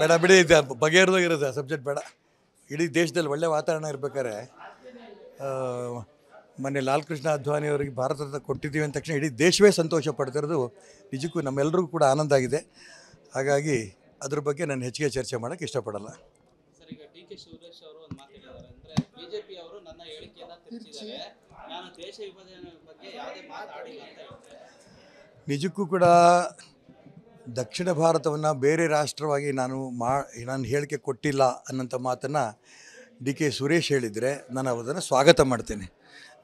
ಬೇಡ ಬಿಡಿ ಬಗೆಹರಿದೋಗಿರುತ್ತೆ ಸಬ್ಜೆಕ್ಟ್ ಬೇಡ ಇಡೀ ದೇಶದಲ್ಲಿ ಒಳ್ಳೆ ವಾತಾವರಣ ಇರ್ಬೇಕಾದ್ರೆ ಮೊನ್ನೆ ಲಾಲ್ ಕೃಷ್ಣ ಅದ್ವಾನಿ ಅವರಿಗೆ ಭಾರತ ಕೊಟ್ಟಿದ್ದೀವಿ ಅಂದ ತಕ್ಷಣ ಇಡೀ ದೇಶವೇ ಸಂತೋಷ ಪಡ್ತಿರೋದು ನಿಜಕ್ಕೂ ನಮ್ಮೆಲ್ಲರಿಗೂ ಕೂಡ ಆನಂದ ಆಗಿದೆ ಹಾಗಾಗಿ ಅದ್ರ ಬಗ್ಗೆ ನಾನು ಹೆಚ್ಚಿಗೆ ಚರ್ಚೆ ಮಾಡೋಕ್ಕೆ ಇಷ್ಟಪಡಲ್ಲ ನಿಜಕ್ಕೂ ಕೂಡ ದಕ್ಷಿಣ ಭಾರತವನ್ನು ಬೇರೆ ರಾಷ್ಟ್ರವಾಗಿ ನಾನು ಮಾ ನಾನು ಹೇಳಿಕೆ ಕೊಟ್ಟಿಲ್ಲ ಅನ್ನೋಂಥ ಮಾತನ್ನು ಡಿ ಕೆ ಸುರೇಶ್ ಹೇಳಿದರೆ ನಾನು ಅದನ್ನು ಸ್ವಾಗತ ಮಾಡ್ತೇನೆ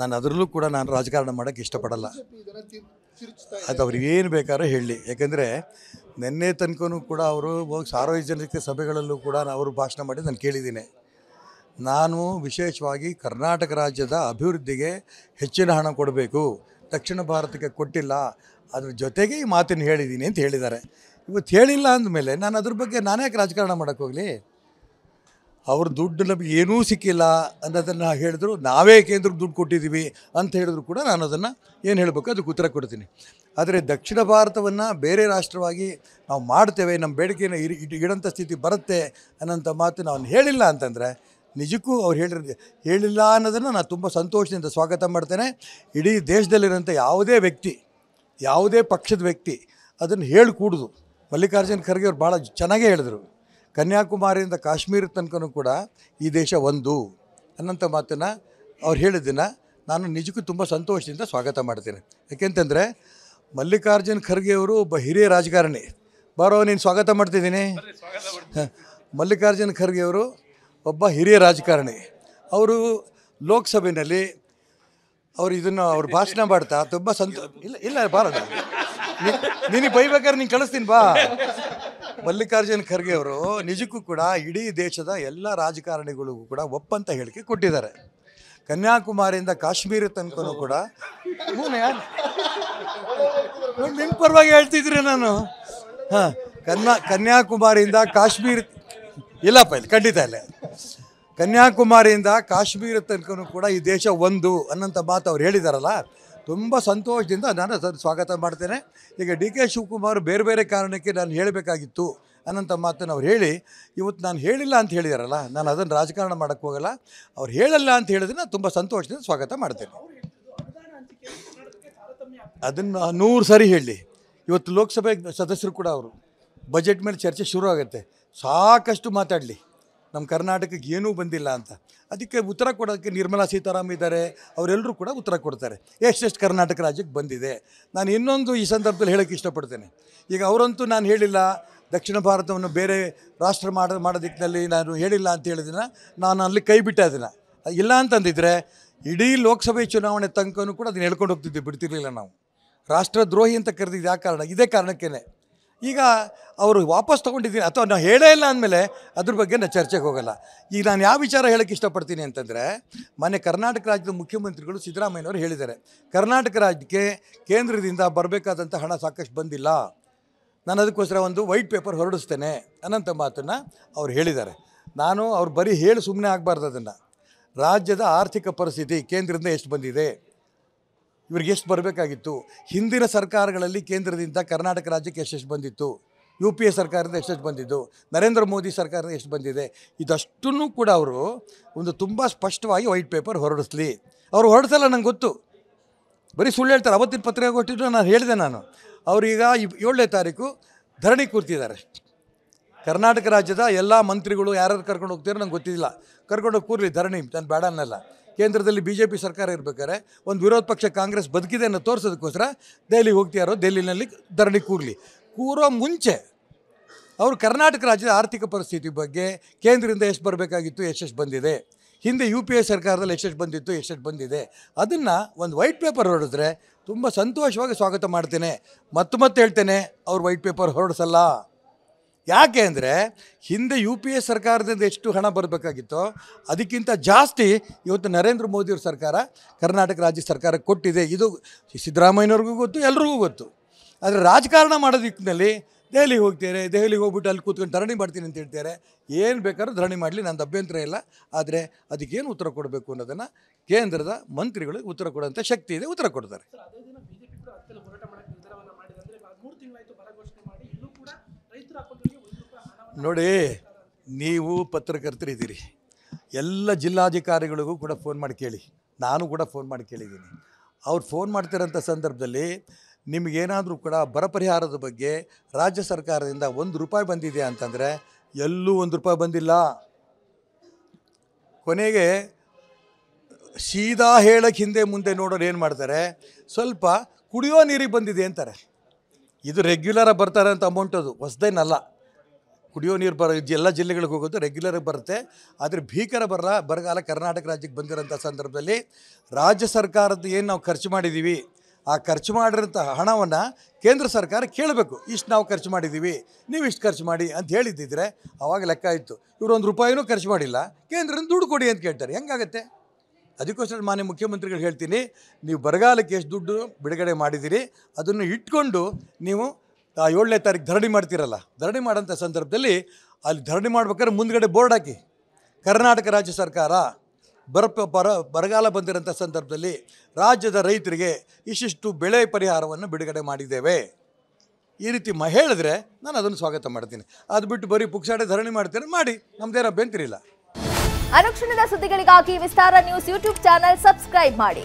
ನಾನು ಅದರಲ್ಲೂ ಕೂಡ ನಾನು ರಾಜಕಾರಣ ಮಾಡೋಕ್ಕೆ ಇಷ್ಟಪಡಲ್ಲ ಅದು ಅವ್ರಿಗೆ ಏನು ಬೇಕಾದ್ರೂ ಹೇಳಿ ಯಾಕೆಂದರೆ ನಿನ್ನೆ ತನಕನೂ ಕೂಡ ಅವರು ಸಾರ್ವಜನಿಕ ಸಭೆಗಳಲ್ಲೂ ಕೂಡ ಅವರು ಭಾಷಣ ಮಾಡಿ ನಾನು ಕೇಳಿದ್ದೀನಿ ನಾನು ವಿಶೇಷವಾಗಿ ಕರ್ನಾಟಕ ರಾಜ್ಯದ ಅಭಿವೃದ್ಧಿಗೆ ಹೆಚ್ಚಿನ ಹಣ ಕೊಡಬೇಕು ದಕ್ಷಿಣ ಭಾರತಕ್ಕೆ ಕೊಟ್ಟಿಲ್ಲ ಅದ್ರ ಜೊತೆಗೆ ಈ ಮಾತನ್ನು ಹೇಳಿದ್ದೀನಿ ಅಂತ ಹೇಳಿದ್ದಾರೆ ಇವತ್ತು ಹೇಳಿಲ್ಲ ಅಂದಮೇಲೆ ನಾನು ಅದ್ರ ಬಗ್ಗೆ ನಾನೇ ಯಾಕೆ ರಾಜಕಾರಣ ಮಾಡೋಕ್ಕೋಗಲಿ ಅವ್ರ ದುಡ್ಡು ನಮಗೆ ಏನೂ ಸಿಕ್ಕಿಲ್ಲ ಅನ್ನೋದನ್ನು ಹೇಳಿದ್ರು ನಾವೇ ಕೇಂದ್ರಕ್ಕೆ ದುಡ್ಡು ಕೊಟ್ಟಿದ್ದೀವಿ ಅಂತ ಹೇಳಿದ್ರು ಕೂಡ ನಾನು ಅದನ್ನು ಏನು ಹೇಳಬೇಕು ಅದಕ್ಕೆ ಉತ್ತರ ಕೊಡ್ತೀನಿ ಆದರೆ ದಕ್ಷಿಣ ಭಾರತವನ್ನು ಬೇರೆ ರಾಷ್ಟ್ರವಾಗಿ ನಾವು ಮಾಡ್ತೇವೆ ನಮ್ಮ ಬೇಡಿಕೆನ ಇರಿ ಇಡೋಂಥ ಸ್ಥಿತಿ ಬರುತ್ತೆ ಅನ್ನೋಂಥ ಮಾತು ನಾವು ಹೇಳಿಲ್ಲ ಅಂತಂದರೆ ನಿಜಕ್ಕೂ ಅವ್ರು ಹೇಳಿರ ಹೇಳಿಲ್ಲ ಅನ್ನೋದನ್ನು ನಾನು ತುಂಬ ಸಂತೋಷದಿಂದ ಸ್ವಾಗತ ಮಾಡ್ತೇನೆ ಇಡೀ ದೇಶದಲ್ಲಿರೋಂಥ ಯಾವುದೇ ವ್ಯಕ್ತಿ ಯಾವುದೇ ಪಕ್ಷದ ವ್ಯಕ್ತಿ ಅದನ್ನು ಹೇಳಿಕೂಡುದು ಮಲ್ಲಿಕಾರ್ಜುನ ಖರ್ಗೆ ಅವರು ಭಾಳ ಚೆನ್ನಾಗೇ ಹೇಳಿದರು ಕನ್ಯಾಕುಮಾರಿಯಿಂದ ಕಾಶ್ಮೀರ ತನಕನೂ ಕೂಡ ಈ ದೇಶ ಒಂದು ಅನ್ನೋಂಥ ಮಾತನ್ನು ಅವ್ರು ಹೇಳಿದ್ದನ್ನು ನಾನು ನಿಜಕ್ಕೂ ತುಂಬ ಸಂತೋಷದಿಂದ ಸ್ವಾಗತ ಮಾಡ್ತೇನೆ ಯಾಕೆಂತಂದರೆ ಮಲ್ಲಿಕಾರ್ಜುನ್ ಖರ್ಗೆ ಅವರು ಒಬ್ಬ ಹಿರಿಯ ರಾಜಕಾರಣಿ ಬಾರೋ ನೀನು ಸ್ವಾಗತ ಮಾಡ್ತಿದ್ದೀನಿ ಮಲ್ಲಿಕಾರ್ಜುನ ಖರ್ಗೆ ಅವರು ಒಬ್ಬ ಹಿರಿಯ ರಾಜಕಾರಣಿ ಅವರು ಲೋಕಸಭೆಯಲ್ಲಿ ಅವ್ರು ಇದನ್ನು ಅವ್ರು ಭಾಷಣ ಮಾಡ್ತಾ ತುಂಬ ಸಂತೋಷ ಇಲ್ಲ ಇಲ್ಲ ಬಾರದ ನಿನಗೆ ಬೈಬೇಕಾದ್ರೆ ನೀನು ಕಳಿಸ್ತೀನಿ ಬಾ ಮಲ್ಲಿಕಾರ್ಜುನ್ ಖರ್ಗೆ ಅವರು ನಿಜಕ್ಕೂ ಕೂಡ ಇಡೀ ದೇಶದ ಎಲ್ಲ ರಾಜಕಾರಣಿಗಳಿಗೂ ಕೂಡ ಒಪ್ಪಂತ ಹೇಳಿಕೆ ಕೊಟ್ಟಿದ್ದಾರೆ ಕನ್ಯಾಕುಮಾರಿಯಿಂದ ಕಾಶ್ಮೀರ ತನಕನೂ ಕೂಡ ನಿಮ್ಮ ಪರವಾಗಿ ಹೇಳ್ತಿದ್ರಿ ನಾನು ಹಾಂ ಕನ್ಯಾ ಕನ್ಯಾಕುಮಾರಿಯಿಂದ ಕಾಶ್ಮೀರ ಇಲ್ಲಪ್ಪ ಇಲ್ಲಿ ಖಂಡಿತ ಇಲ್ಲ ಕನ್ಯಾಕುಮಾರಿಯಿಂದ ಕಾಶ್ಮೀರ ತನಕನೂ ಕೂಡ ಈ ದೇಶ ಒಂದು ಅನ್ನೋಂಥ ಮಾತು ಅವ್ರು ಹೇಳಿದಾರಲ್ಲ ತುಂಬ ಸಂತೋಷದಿಂದ ನಾನು ಅದನ್ನು ಸ್ವಾಗತ ಮಾಡ್ತೇನೆ ಈಗ ಡಿ ಕೆ ಶಿವಕುಮಾರ್ ಬೇರೆ ಬೇರೆ ಕಾರಣಕ್ಕೆ ನಾನು ಹೇಳಬೇಕಾಗಿತ್ತು ಅನ್ನೋಂಥ ಮಾತನ್ನು ಅವ್ರು ಹೇಳಿ ಇವತ್ತು ನಾನು ಹೇಳಿಲ್ಲ ಅಂತ ಹೇಳಿದಾರಲ್ಲ ನಾನು ಅದನ್ನು ರಾಜಕಾರಣ ಮಾಡೋಕ್ಕೆ ಹೋಗಲ್ಲ ಅವ್ರು ಹೇಳಲ್ಲ ಅಂತ ಹೇಳಿದ್ರೆ ನಾನು ತುಂಬ ಸಂತೋಷದಿಂದ ಸ್ವಾಗತ ಮಾಡ್ತೇನೆ ಅದನ್ನು ನೂರು ಸರಿ ಹೇಳಿ ಇವತ್ತು ಲೋಕಸಭೆ ಸದಸ್ಯರು ಕೂಡ ಅವರು ಬಜೆಟ್ ಮೇಲೆ ಚರ್ಚೆ ಶುರು ಆಗುತ್ತೆ ಸಾಕಷ್ಟು ಮಾತಾಡಲಿ ನಮ್ಮ ಕರ್ನಾಟಕಕ್ಕೆ ಏನೂ ಬಂದಿಲ್ಲ ಅಂತ ಅದಕ್ಕೆ ಉತ್ತರ ಕೊಡೋದಕ್ಕೆ ನಿರ್ಮಲಾ ಸೀತಾರಾಮ್ ಇದ್ದಾರೆ ಅವರೆಲ್ಲರೂ ಕೂಡ ಉತ್ತರ ಕೊಡ್ತಾರೆ ಎಷ್ಟೆಷ್ಟು ಕರ್ನಾಟಕ ರಾಜ್ಯಕ್ಕೆ ಬಂದಿದೆ ನಾನು ಇನ್ನೊಂದು ಈ ಸಂದರ್ಭದಲ್ಲಿ ಹೇಳೋಕ್ಕೆ ಇಷ್ಟಪಡ್ತೇನೆ ಈಗ ಅವರಂತೂ ನಾನು ಹೇಳಿಲ್ಲ ದಕ್ಷಿಣ ಭಾರತವನ್ನು ಬೇರೆ ರಾಷ್ಟ್ರ ಮಾಡೋ ಮಾಡೋ ದಿಕ್ಕಿನಲ್ಲಿ ನಾನು ಹೇಳಿಲ್ಲ ಅಂತ ಹೇಳಿದಿನ ನಾನು ಅಲ್ಲಿ ಕೈ ಬಿಟ್ಟೆ ಅದನ್ನು ಇಲ್ಲ ಅಂತಂದಿದ್ರೆ ಇಡೀ ಲೋಕಸಭೆ ಚುನಾವಣೆ ತನಕನೂ ಕೂಡ ಅದನ್ನು ಹೇಳ್ಕೊಂಡು ಹೋಗ್ತಿದ್ದೆ ಬಿಡ್ತಿರ್ಲಿಲ್ಲ ನಾವು ರಾಷ್ಟ್ರದ್ರೋಹಿ ಅಂತ ಕರೆದಿದ್ದು ಆ ಕಾರಣ ಇದೇ ಕಾರಣಕ್ಕೇ ಈಗ ಅವರು ವಾಪಸ್ ತೊಗೊಂಡಿದ್ದೀನಿ ಅಥವಾ ನಾವು ಹೇಳೇ ಇಲ್ಲ ಅಂದಮೇಲೆ ಅದ್ರ ಬಗ್ಗೆ ನಾನು ಚರ್ಚೆಗೆ ಹೋಗಲ್ಲ ಈಗ ನಾನು ಯಾವ ವಿಚಾರ ಹೇಳೋಕ್ಕೆ ಇಷ್ಟಪಡ್ತೀನಿ ಅಂತಂದರೆ ಮೊನ್ನೆ ಕರ್ನಾಟಕ ರಾಜ್ಯದ ಮುಖ್ಯಮಂತ್ರಿಗಳು ಸಿದ್ದರಾಮಯ್ಯನವರು ಹೇಳಿದ್ದಾರೆ ಕರ್ನಾಟಕ ರಾಜ್ಯಕ್ಕೆ ಕೇಂದ್ರದಿಂದ ಬರಬೇಕಾದಂಥ ಹಣ ಸಾಕಷ್ಟು ಬಂದಿಲ್ಲ ನಾನು ಅದಕ್ಕೋಸ್ಕರ ಒಂದು ವೈಟ್ ಪೇಪರ್ ಹೊರಡಿಸ್ತೇನೆ ಅನ್ನೋಂಥ ಮಾತನ್ನು ಅವ್ರು ಹೇಳಿದ್ದಾರೆ ನಾನು ಅವ್ರು ಬರೀ ಹೇಳಿ ಸುಮ್ಮನೆ ಆಗಬಾರ್ದು ಅದನ್ನು ರಾಜ್ಯದ ಆರ್ಥಿಕ ಪರಿಸ್ಥಿತಿ ಕೇಂದ್ರದಿಂದ ಎಷ್ಟು ಬಂದಿದೆ ಇವ್ರಿಗೆ ಎಷ್ಟು ಬರಬೇಕಾಗಿತ್ತು ಹಿಂದಿನ ಸರ್ಕಾರಗಳಲ್ಲಿ ಕೇಂದ್ರದಿಂದ ಕರ್ನಾಟಕ ರಾಜ್ಯಕ್ಕೆ ಎಷ್ಟೆಷ್ಟು ಬಂದಿತ್ತು ಯು ಪಿ ಎ ಸರ್ಕಾರದಿಂದ ಎಷ್ಟೆಷ್ಟು ಬಂದಿದ್ದು ನರೇಂದ್ರ ಮೋದಿ ಸರ್ಕಾರದಿಂದ ಎಷ್ಟು ಬಂದಿದೆ ಇದಷ್ಟನ್ನು ಕೂಡ ಅವರು ಒಂದು ತುಂಬ ಸ್ಪಷ್ಟವಾಗಿ ವೈಟ್ ಪೇಪರ್ ಹೊರಡಿಸ್ಲಿ ಅವ್ರು ಹೊರಡಿಸಲ್ಲ ನಂಗೆ ಗೊತ್ತು ಬರೀ ಸುಳ್ಳು ಹೇಳ್ತಾರೆ ಅವತ್ತಿನ ಕೊಟ್ಟಿದ್ರು ನಾನು ಹೇಳಿದೆ ನಾನು ಅವರೀಗ ಏಳನೇ ತಾರೀಕು ಧರಣಿ ಕೂರ್ತಿದ್ದಾರೆ ಕರ್ನಾಟಕ ರಾಜ್ಯದ ಎಲ್ಲ ಮಂತ್ರಿಗಳು ಯಾರ್ಯಾರು ಕರ್ಕೊಂಡು ಹೋಗ್ತೀರೋ ನಂಗೆ ಗೊತ್ತಿಲ್ಲ ಕರ್ಕೊಂಡೋಗಿ ಕೂರಲಿ ಧರಣಿ ನಾನು ಬೇಡ ಅನ್ನಲ್ಲ ಕೇಂದ್ರದಲ್ಲಿ ಬಿ ಜೆ ಪಿ ಸರ್ಕಾರ ಇರಬೇಕಾದ್ರೆ ಒಂದು ವಿರೋಧ ಪಕ್ಷ ಕಾಂಗ್ರೆಸ್ ಬದುಕಿದೆ ಅನ್ನೋ ತೋರಿಸೋದಕ್ಕೋಸ್ಕರ ದೆಹಲಿಗೆ ಹೋಗ್ತಿಯಾರೋ ದೆಹಲಿನಲ್ಲಿ ಧರಣಿ ಕೂರಲಿ ಕೂರೋ ಮುಂಚೆ ಅವರು ಕರ್ನಾಟಕ ರಾಜ್ಯದ ಆರ್ಥಿಕ ಪರಿಸ್ಥಿತಿ ಬಗ್ಗೆ ಕೇಂದ್ರದಿಂದ ಎಷ್ಟು ಬರಬೇಕಾಗಿತ್ತು ಎಷ್ಟೆಷ್ಟು ಬಂದಿದೆ ಹಿಂದೆ ಯು ಪಿ ಎ ಸರ್ಕಾರದಲ್ಲಿ ಎಷ್ಟೆಷ್ಟು ಬಂದಿತ್ತು ಎಷ್ಟೆಷ್ಟು ಬಂದಿದೆ ಅದನ್ನು ಒಂದು ವೈಟ್ ಪೇಪರ್ ಹೊರಡಿದ್ರೆ ತುಂಬ ಸಂತೋಷವಾಗಿ ಸ್ವಾಗತ ಮಾಡ್ತೇನೆ ಮತ್ತೆ ಮತ್ತೆ ಹೇಳ್ತೇನೆ ಅವ್ರು ವೈಟ್ ಪೇಪರ್ ಹೊರಡಿಸಲ್ಲ ಯಾಕೆ ಅಂದರೆ ಹಿಂದೆ ಯು ಪಿ ಎ ಸರ್ಕಾರದಿಂದ ಎಷ್ಟು ಹಣ ಬರಬೇಕಾಗಿತ್ತೋ ಅದಕ್ಕಿಂತ ಜಾಸ್ತಿ ಇವತ್ತು ನರೇಂದ್ರ ಮೋದಿಯವ್ರ ಸರ್ಕಾರ ಕರ್ನಾಟಕ ರಾಜ್ಯ ಸರ್ಕಾರ ಕೊಟ್ಟಿದೆ ಇದು ಸಿದ್ದರಾಮಯ್ಯವ್ರಿಗೂ ಗೊತ್ತು ಎಲ್ರಿಗೂ ಗೊತ್ತು ಆದರೆ ರಾಜಕಾರಣ ಮಾಡೋ ದಿಕ್ಕಿನಲ್ಲಿ ದೆಹಲಿಗೆ ಹೋಗ್ತಾರೆ ದೆಹಲಿಗೆ ಹೋಗ್ಬಿಟ್ಟು ಅಲ್ಲಿ ಕೂತ್ಕೊಂಡು ಧರಣಿ ಮಾಡ್ತೀನಿ ಅಂತ ಹೇಳ್ತಾರೆ ಏನು ಬೇಕಾದ್ರೂ ಧರಣಿ ಮಾಡಲಿ ನಂದು ಅಭ್ಯಂತರ ಇಲ್ಲ ಆದರೆ ಅದಕ್ಕೇನು ಉತ್ತರ ಕೊಡಬೇಕು ಅನ್ನೋದನ್ನು ಕೇಂದ್ರದ ಮಂತ್ರಿಗಳಿಗೆ ಉತ್ತರ ಕೊಡುವಂಥ ಶಕ್ತಿ ಇದೆ ಉತ್ತರ ಕೊಡ್ತಾರೆ ನೋಡಿ ನೀವು ಪತ್ರಕರ್ತರಿದ್ದೀರಿ ಎಲ್ಲ ಜಿಲ್ಲಾಧಿಕಾರಿಗಳಿಗೂ ಕೂಡ ಫೋನ್ ಮಾಡಿ ಕೇಳಿ ನಾನು ಕೂಡ ಫೋನ್ ಮಾಡಿ ಕೇಳಿದ್ದೀನಿ ಅವ್ರು ಫೋನ್ ಮಾಡ್ತಿರೋಂಥ ಸಂದರ್ಭದಲ್ಲಿ ನಿಮಗೇನಾದರೂ ಕೂಡ ಬರ ಪರಿಹಾರದ ಬಗ್ಗೆ ರಾಜ್ಯ ಸರ್ಕಾರದಿಂದ ಒಂದು ರೂಪಾಯಿ ಬಂದಿದೆ ಅಂತಂದರೆ ಎಲ್ಲೂ ಒಂದು ರೂಪಾಯಿ ಬಂದಿಲ್ಲ ಕೊನೆಗೆ ಸೀದಾ ಹೇಳಕ್ಕೆ ಹಿಂದೆ ಮುಂದೆ ನೋಡೋರು ಏನು ಮಾಡ್ತಾರೆ ಸ್ವಲ್ಪ ಕುಡಿಯೋ ನೀರಿಗೆ ಬಂದಿದೆ ಅಂತಾರೆ ಇದು ರೆಗ್ಯುಲರಾಗಿ ಬರ್ತಾರೆ ಅಂತ ಅಮೌಂಟ್ ಅದು ಹೊಸ್ದೇನಲ್ಲ ಕುಡಿಯೋ ನೀರು ಬರೋ ಎಲ್ಲ ಜಿಲ್ಲೆಗಳಿಗೆ ಹೋಗೋದು ರೆಗ್ಯುಲರ್ ಬರುತ್ತೆ ಆದರೆ ಭೀಕರ ಬರಲ್ಲ ಬರಗಾಲ ಕರ್ನಾಟಕ ರಾಜ್ಯಕ್ಕೆ ಬಂದಿರೋಂಥ ಸಂದರ್ಭದಲ್ಲಿ ರಾಜ್ಯ ಸರ್ಕಾರದ ಏನು ನಾವು ಖರ್ಚು ಮಾಡಿದ್ದೀವಿ ಆ ಖರ್ಚು ಮಾಡಿರೋಂಥ ಹಣವನ್ನು ಕೇಂದ್ರ ಸರ್ಕಾರ ಕೇಳಬೇಕು ಇಷ್ಟು ನಾವು ಖರ್ಚು ಮಾಡಿದ್ದೀವಿ ನೀವು ಇಷ್ಟು ಖರ್ಚು ಮಾಡಿ ಅಂತ ಹೇಳಿದ್ದಿದ್ರೆ ಆವಾಗ ಲೆಕ್ಕ ಇತ್ತು ಇವರು ಒಂದು ರೂಪಾಯಿನೂ ಖರ್ಚು ಮಾಡಿಲ್ಲ ಕೇಂದ್ರ ದುಡ್ಡು ಕೊಡಿ ಅಂತ ಕೇಳ್ತಾರೆ ಹೆಂಗಾಗತ್ತೆ ಅದಕ್ಕೋಸ್ಕರ ಮಾನ್ಯ ಮುಖ್ಯಮಂತ್ರಿಗಳು ಹೇಳ್ತೀನಿ ನೀವು ಬರಗಾಲಕ್ಕೆ ಎಷ್ಟು ದುಡ್ಡು ಬಿಡುಗಡೆ ಮಾಡಿದ್ದೀರಿ ಅದನ್ನು ಇಟ್ಕೊಂಡು ನೀವು ಏಳನೇ ತಾರೀಕು ಧರಣಿ ಮಾಡ್ತೀರಲ್ಲ ಧರಣಿ ಮಾಡೋಂಥ ಸಂದರ್ಭದಲ್ಲಿ ಅಲ್ಲಿ ಧರಣಿ ಮಾಡ್ಬೇಕಾದ್ರೆ ಮುಂದ್ಗಡೆ ಬೋರ್ಡ್ ಹಾಕಿ ಕರ್ನಾಟಕ ರಾಜ್ಯ ಸರ್ಕಾರ ಬರ ಬರ ಬರಗಾಲ ಬಂದಿರೋಂಥ ಸಂದರ್ಭದಲ್ಲಿ ರಾಜ್ಯದ ರೈತರಿಗೆ ಇಷ್ಟಿಷ್ಟು ಬೆಳೆ ಪರಿಹಾರವನ್ನು ಬಿಡುಗಡೆ ಮಾಡಿದ್ದೇವೆ ಈ ರೀತಿ ಮ ಹೇಳಿದ್ರೆ ನಾನು ಅದನ್ನು ಸ್ವಾಗತ ಮಾಡ್ತೀನಿ ಅದು ಬಿಟ್ಟು ಬರೀ ಪುಕ್ಸಾಡೆ ಧರಣಿ ಮಾಡ್ತೀನಿ ಮಾಡಿ ನಮ್ದೇನೋ ಬೆಂತಿರಿಲ್ಲ ಅನುಕ್ಷಣದ ಸುದ್ದಿಗಳಿಗಾಗಿ Vistara news YouTube channel subscribe ಮಾಡಿ